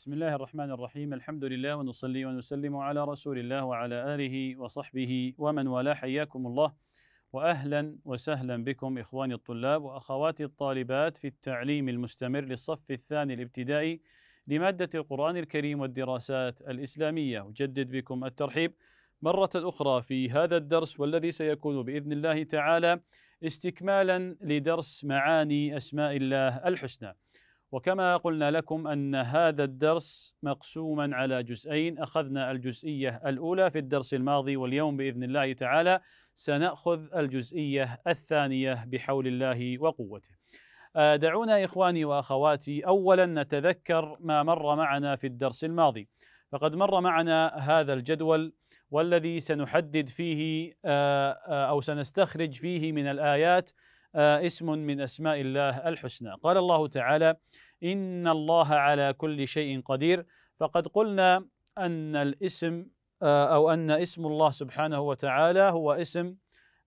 بسم الله الرحمن الرحيم الحمد لله ونصلي ونسلم على رسول الله وعلى آله وصحبه ومن والاه حياكم الله وأهلا وسهلا بكم إخواني الطلاب وأخواتي الطالبات في التعليم المستمر للصف الثاني الابتدائي لمادة القرآن الكريم والدراسات الإسلامية أجدد بكم الترحيب مرة أخرى في هذا الدرس والذي سيكون بإذن الله تعالى استكمالا لدرس معاني أسماء الله الحسنى وكما قلنا لكم أن هذا الدرس مقسوما على جزئين أخذنا الجزئية الأولى في الدرس الماضي واليوم بإذن الله تعالى سنأخذ الجزئية الثانية بحول الله وقوته آه، دعونا إخواني وأخواتي أولا نتذكر ما مر معنا في الدرس الماضي فقد مر معنا هذا الجدول والذي سنحدد فيه آه، آه، أو سنستخرج فيه من الآيات آه، اسم من اسماء الله الحسنى قال الله تعالى ان الله على كل شيء قدير فقد قلنا ان الاسم آه، او ان اسم الله سبحانه وتعالى هو اسم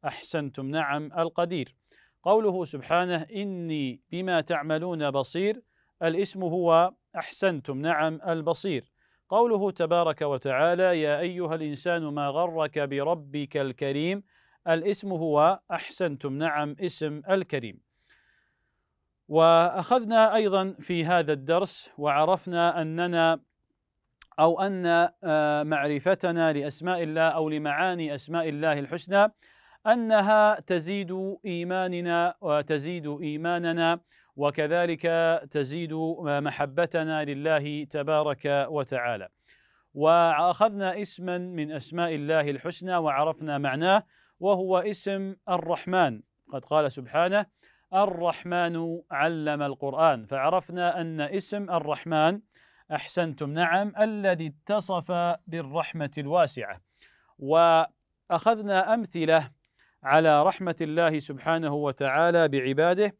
احسنتم نعم القدير قوله سبحانه اني بما تعملون بصير الاسم هو احسنتم نعم البصير قوله تبارك وتعالى يا ايها الانسان ما غرك بربك الكريم الاسم هو أحسنتم نعم اسم الكريم وأخذنا أيضا في هذا الدرس وعرفنا أننا أو أن آه، معرفتنا لأسماء الله أو لمعاني أسماء الله الحسنى أنها تزيد إيماننا وتزيد إيماننا وكذلك تزيد محبتنا لله تبارك وتعالى. وأخذنا اسما من أسماء الله الحسنى وعرفنا معناه وهو اسم الرحمن قد قال سبحانه الرحمن علم القرآن فعرفنا أن اسم الرحمن أحسنتم نعم الذي اتصف بالرحمة الواسعة وأخذنا أمثلة على رحمة الله سبحانه وتعالى بعباده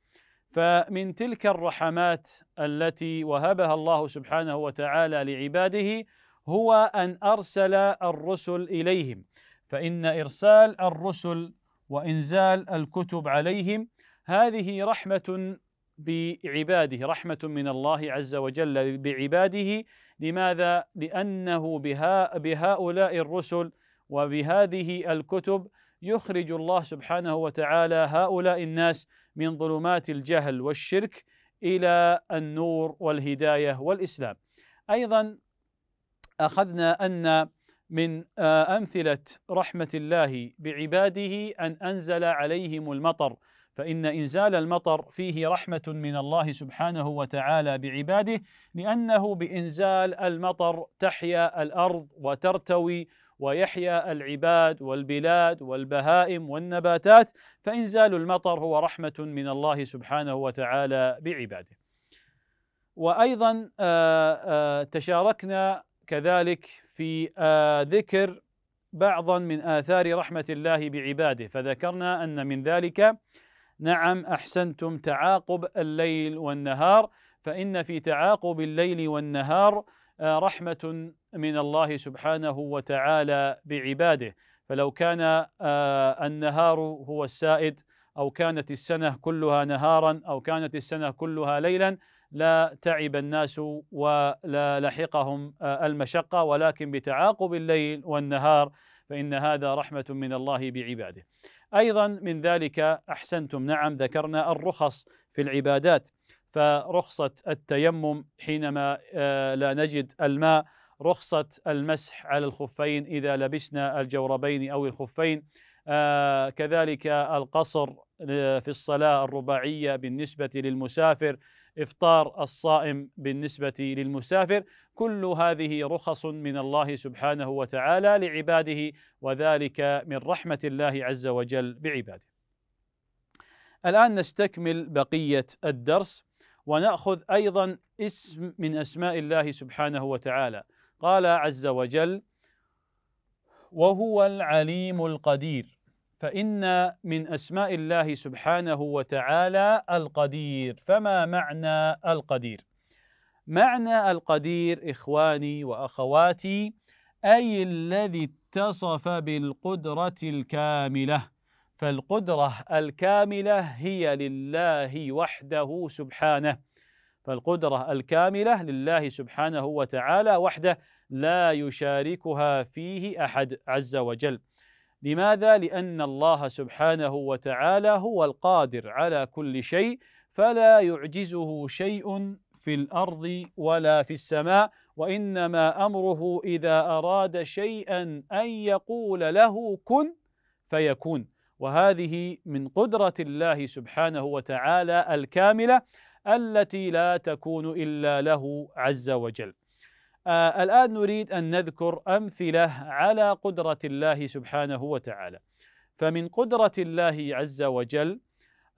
فمن تلك الرحمات التي وهبها الله سبحانه وتعالى لعباده هو أن أرسل الرسل إليهم فإن إرسال الرسل وإنزال الكتب عليهم هذه رحمة بعباده رحمة من الله عز وجل بعباده لماذا؟ لأنه بها بهؤلاء الرسل وبهذه الكتب يخرج الله سبحانه وتعالى هؤلاء الناس من ظلمات الجهل والشرك إلى النور والهداية والإسلام أيضا أخذنا أن من آه، امثله رحمه الله بعباده ان انزل عليهم المطر فان انزال المطر فيه رحمه من الله سبحانه وتعالى بعباده لانه بانزال المطر تحيا الارض وترتوي ويحيا العباد والبلاد والبهائم والنباتات فانزال المطر هو رحمه من الله سبحانه وتعالى بعباده. وايضا آه، آه، تشاركنا كذلك في آه، ذكر بعضا من آثار رحمة الله بعباده فذكرنا أن من ذلك نعم أحسنتم تعاقب الليل والنهار فإن في تعاقب الليل والنهار آه، رحمة من الله سبحانه وتعالى بعباده فلو كان آه، النهار هو السائد أو كانت السنة كلها نهارا أو كانت السنة كلها ليلا لا تعب الناس ولا لحقهم آه، المشقة ولكن بتعاقب الليل والنهار فإن هذا رحمة من الله بعباده أيضا من ذلك أحسنتم نعم ذكرنا الرخص في العبادات فرخصة التيمم حينما آه، لا نجد الماء رخصة المسح على الخفين إذا لبسنا الجوربين أو الخفين آه، كذلك القصر في الصلاة الرباعية بالنسبة للمسافر إفطار الصائم بالنسبة للمسافر كل هذه رخص من الله سبحانه وتعالى لعباده وذلك من رحمة الله عز وجل بعباده الآن نستكمل بقية الدرس ونأخذ أيضا اسم من أسماء الله سبحانه وتعالى قال عز وجل وهو العليم القدير فإن من أسماء الله سبحانه وتعالى القدير فما معنى القدير؟ معنى القدير إخواني وأخواتي أي الذي اتصف بالقدرة الكاملة فالقدرة الكاملة هي لله وحده سبحانه فالقدرة الكاملة لله سبحانه وتعالى وحده لا يشاركها فيه أحد عز وجل لماذا؟ لأن الله سبحانه وتعالى هو القادر على كل شيء فلا يعجزه شيء في الأرض ولا في السماء وإنما أمره إذا أراد شيئا أن يقول له كن فيكون وهذه من قدرة الله سبحانه وتعالى الكاملة التي لا تكون إلا له عز وجل آه الآن نريد أن نذكر أمثلة على قدرة الله سبحانه وتعالى فمن قدرة الله عز وجل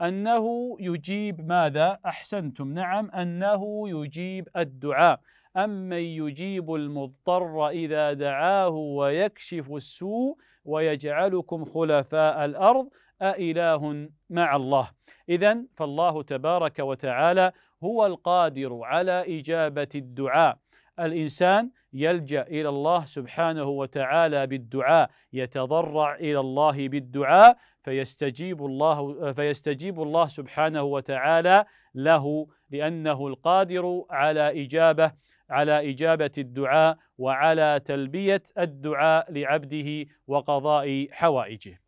أنه يجيب ماذا؟ أحسنتم نعم أنه يجيب الدعاء أمن يجيب المضطر إذا دعاه ويكشف السوء ويجعلكم خلفاء الأرض أإله مع الله إذا فالله تبارك وتعالى هو القادر على إجابة الدعاء الانسان يلجا الى الله سبحانه وتعالى بالدعاء يتضرع الى الله بالدعاء فيستجيب الله فيستجيب الله سبحانه وتعالى له لانه القادر على اجابه على اجابه الدعاء وعلى تلبيه الدعاء لعبده وقضاء حوائجه.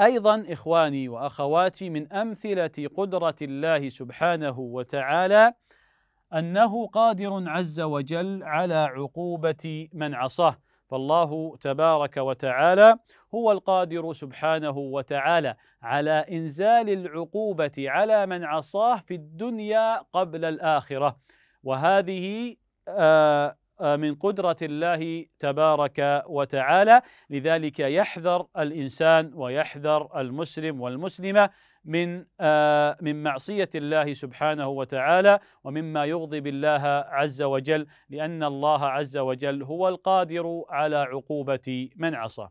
ايضا اخواني واخواتي من امثله قدره الله سبحانه وتعالى انه قادر عز وجل على عقوبه من عصاه فالله تبارك وتعالى هو القادر سبحانه وتعالى على انزال العقوبه على من عصاه في الدنيا قبل الاخره وهذه آه، آه، من قدرة الله تبارك وتعالى لذلك يحذر الإنسان ويحذر المسلم والمسلمة من آه، من معصية الله سبحانه وتعالى ومما يغضب الله عز وجل لأن الله عز وجل هو القادر على عقوبة من عصى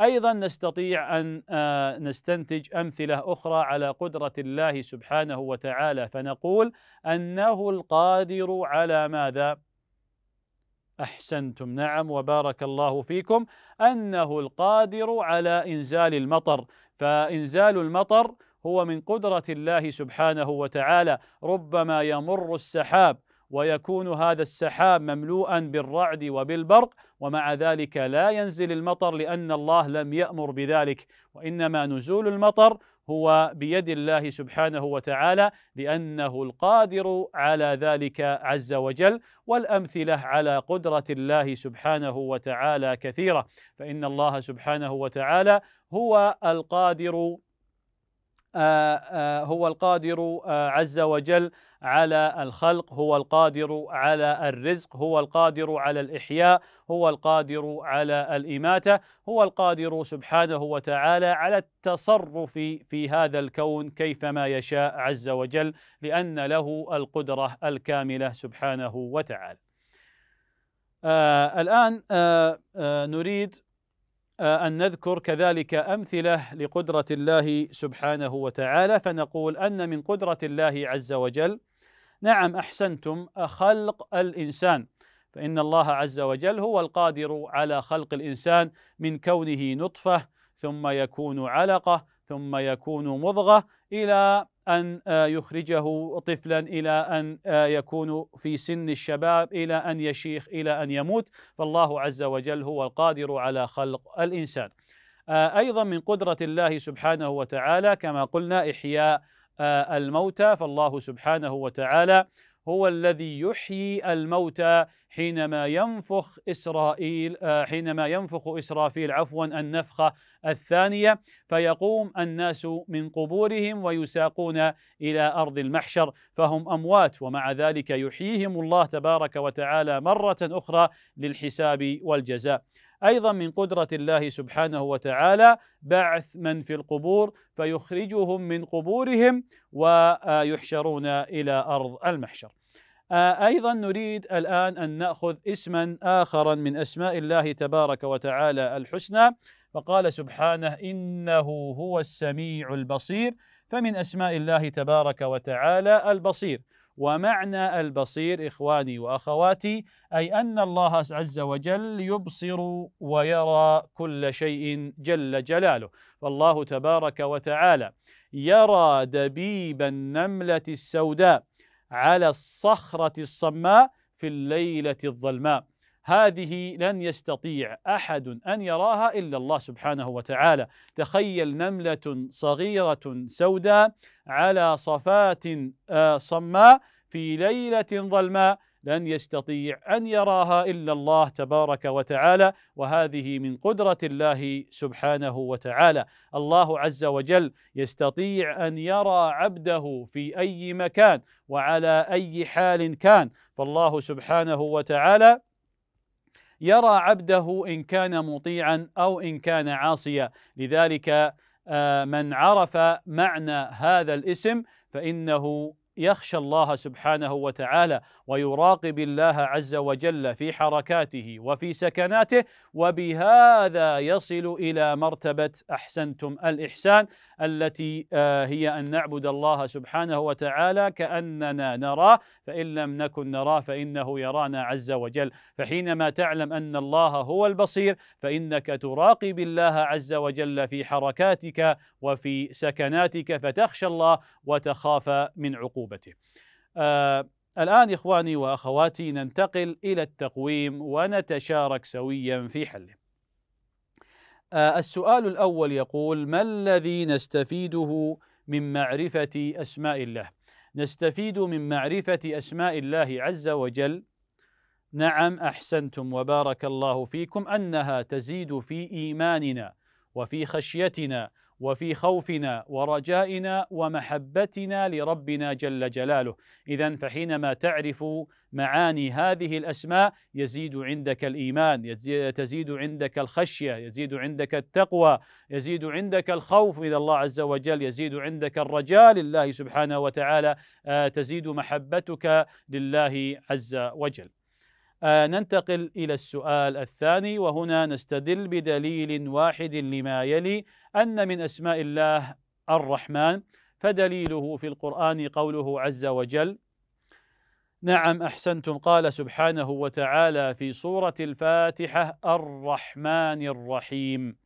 ايضا نستطيع ان آه، نستنتج امثله اخرى على قدره الله سبحانه وتعالى فنقول انه القادر على ماذا؟ احسنتم نعم وبارك الله فيكم انه القادر على انزال المطر فانزال المطر هو من قدرة الله سبحانه وتعالى ربما يمر السحاب ويكون هذا السحاب مملوءا بالرعد وبالبرق ومع ذلك لا ينزل المطر لان الله لم يامر بذلك وانما نزول المطر هو بيد الله سبحانه وتعالى لانه القادر على ذلك عز وجل والامثله على قدره الله سبحانه وتعالى كثيره فان الله سبحانه وتعالى هو القادر آه، آه، هو القادر آه، عز وجل على الخلق هو القادر على الرزق هو القادر على الاحياء هو القادر على الاماته هو القادر سبحانه وتعالى على التصرف في هذا الكون كيفما يشاء عز وجل لان له القدره الكامله سبحانه وتعالى آه الان آه آه نريد أن نذكر كذلك أمثلة لقدرة الله سبحانه وتعالى فنقول أن من قدرة الله عز وجل نعم أحسنتم خلق الإنسان فإن الله عز وجل هو القادر على خلق الإنسان من كونه نطفة ثم يكون علقة ثم يكون مضغة إلى أن آه، يخرجه طفلا إلى أن آه، يكون في سن الشباب إلى أن يشيخ إلى أن يموت فالله عز وجل هو القادر على خلق الإنسان آه، أيضا من قدرة الله سبحانه وتعالى كما قلنا إحياء الموتى فالله سبحانه وتعالى هو الذي يحيي الموتى حينما ينفخ إسرائيل حينما ينفخ إسرافيل عفوا النفخة الثانية فيقوم الناس من قبورهم ويساقون إلى أرض المحشر فهم أموات ومع ذلك يحييهم الله تبارك وتعالى مرة أخرى للحساب والجزاء ايضا من قدره الله سبحانه وتعالى بعث من في القبور فيخرجهم من قبورهم ويحشرون الى ارض المحشر. أيضا نريد الآن أن نأخذ اسما آخرا من أسماء الله تبارك وتعالى الحسنى فقال سبحانه إنه هو السميع البصير فمن أسماء الله تبارك وتعالى البصير ومعنى البصير إخواني وأخواتي أي أن الله عز وجل يبصر ويرى كل شيء جل جلاله فالله تبارك وتعالى يرى دبيب النملة السوداء على الصخرة الصماء في الليلة الظلماء هذه لن يستطيع أحد أن يراها إلا الله سبحانه وتعالى تخيل نملة صغيرة سوداء على صفات آه، صماء في ليلة ظلماء لن يستطيع ان يراها الا الله تبارك وتعالى وهذه من قدره الله سبحانه وتعالى الله عز وجل يستطيع ان يرى عبده في اي مكان وعلى اي حال كان فالله سبحانه وتعالى يرى عبده ان كان مطيعا او ان كان عاصيا لذلك آه، من عرف معنى هذا الاسم فانه يخشى الله سبحانه وتعالى ويراقب الله عز وجل في حركاته وفي سكناته وبهذا يصل الى مرتبه احسنتم الاحسان التي آه، هي ان نعبد الله سبحانه وتعالى كاننا نراه فان لم نكن نراه فانه يرانا عز وجل فحينما تعلم ان الله هو البصير فانك تراقب الله عز وجل في حركاتك وفي سكناتك فتخشى الله وتخاف من عقوبته عقوبته آه الآن إخواني وأخواتي ننتقل إلى التقويم ونتشارك سويا في حله. آه السؤال الأول يقول: ما الذي نستفيده من معرفة أسماء الله؟ نستفيد من معرفة أسماء الله عز وجل نعم احسنتم وبارك الله فيكم انها تزيد في ايماننا وفي خشيتنا وفي خوفنا ورجائنا ومحبتنا لربنا جل جلاله اذا فحينما تعرف معاني هذه الاسماء يزيد عندك الايمان تزيد عندك الخشيه يزيد عندك التقوى يزيد عندك الخوف من الله عز وجل يزيد عندك الرجاء لله سبحانه وتعالى آه، تزيد محبتك لله عز وجل آه ننتقل إلى السؤال الثاني وهنا نستدل بدليل واحد لما يلي أن من أسماء الله الرحمن فدليله في القرآن قوله عز وجل نعم أحسنتم قال سبحانه وتعالى في سورة الفاتحة الرحمن الرحيم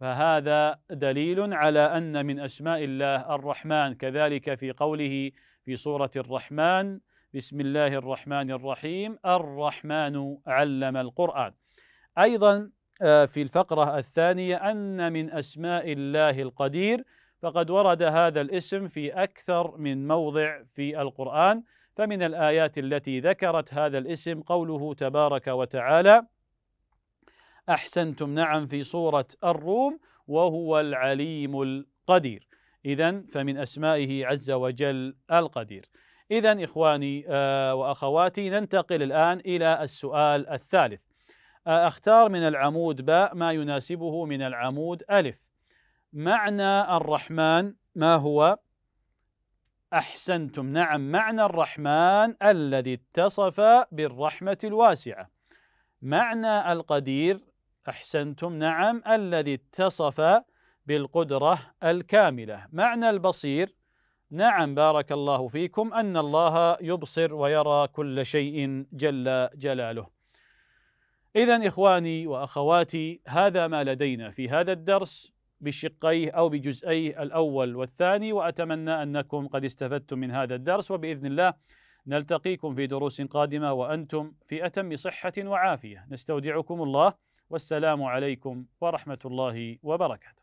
فهذا دليل على أن من أسماء الله الرحمن كذلك في قوله في سورة الرحمن بسم الله الرحمن الرحيم الرحمن علم القرآن أيضا في الفقرة الثانية أن من أسماء الله القدير فقد ورد هذا الاسم في أكثر من موضع في القرآن فمن الآيات التي ذكرت هذا الاسم قوله تبارك وتعالى أحسنتم نعم في سورة الروم وهو العليم القدير إذا فمن أسمائه عز وجل القدير إذا إخواني آه، وأخواتي ننتقل الآن إلى السؤال الثالث آه، أختار من العمود باء ما يناسبه من العمود ألف معنى الرحمن ما هو؟ أحسنتم نعم معنى الرحمن الذي اتصف بالرحمة الواسعة معنى القدير أحسنتم نعم الذي اتصف بالقدرة الكاملة معنى البصير نعم بارك الله فيكم ان الله يبصر ويرى كل شيء جل جلاله. اذا اخواني واخواتي هذا ما لدينا في هذا الدرس بشقيه او بجزئيه الاول والثاني واتمنى انكم قد استفدتم من هذا الدرس وباذن الله نلتقيكم في دروس قادمه وانتم في اتم صحه وعافيه نستودعكم الله والسلام عليكم ورحمه الله وبركاته.